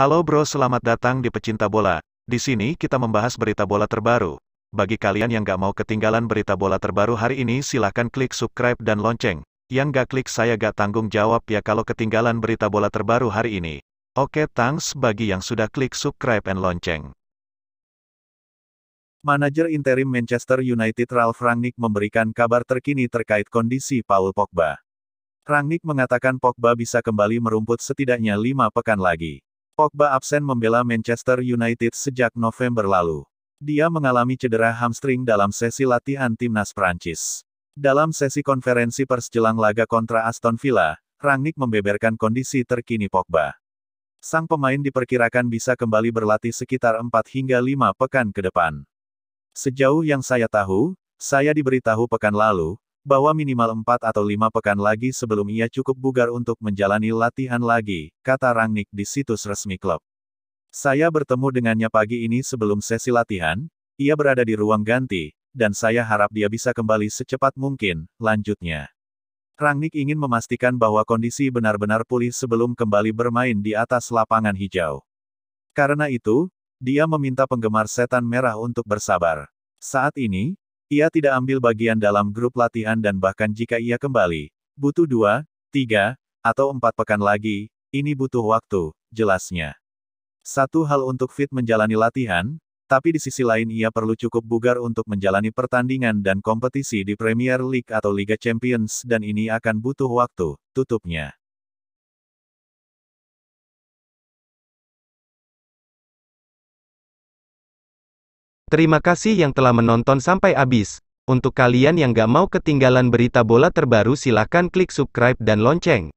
Halo bro, selamat datang di Pecinta Bola. Di sini kita membahas berita bola terbaru. Bagi kalian yang gak mau ketinggalan berita bola terbaru hari ini, silahkan klik subscribe dan lonceng. Yang gak klik saya gak tanggung jawab ya kalau ketinggalan berita bola terbaru hari ini. Oke thanks bagi yang sudah klik subscribe and lonceng. Manajer interim Manchester United Ralf Rangnick memberikan kabar terkini terkait kondisi Paul Pogba. Rangnick mengatakan Pogba bisa kembali merumput setidaknya lima pekan lagi. Pogba absen membela Manchester United sejak November lalu. Dia mengalami cedera hamstring dalam sesi latihan timnas Prancis. Dalam sesi konferensi pers jelang laga kontra Aston Villa, Rangnick membeberkan kondisi terkini Pogba. Sang pemain diperkirakan bisa kembali berlatih sekitar 4 hingga 5 pekan ke depan. Sejauh yang saya tahu, saya diberitahu pekan lalu, bahwa minimal empat atau lima pekan lagi sebelum ia cukup bugar untuk menjalani latihan lagi, kata Rangnick di situs resmi klub. Saya bertemu dengannya pagi ini sebelum sesi latihan, ia berada di ruang ganti, dan saya harap dia bisa kembali secepat mungkin, lanjutnya. Rangnick ingin memastikan bahwa kondisi benar-benar pulih sebelum kembali bermain di atas lapangan hijau. Karena itu, dia meminta penggemar setan merah untuk bersabar. Saat ini, ia tidak ambil bagian dalam grup latihan dan bahkan jika ia kembali, butuh dua, tiga, atau empat pekan lagi, ini butuh waktu, jelasnya. Satu hal untuk fit menjalani latihan, tapi di sisi lain ia perlu cukup bugar untuk menjalani pertandingan dan kompetisi di Premier League atau Liga Champions dan ini akan butuh waktu, tutupnya. Terima kasih yang telah menonton sampai habis. Untuk kalian yang gak mau ketinggalan berita bola terbaru silahkan klik subscribe dan lonceng.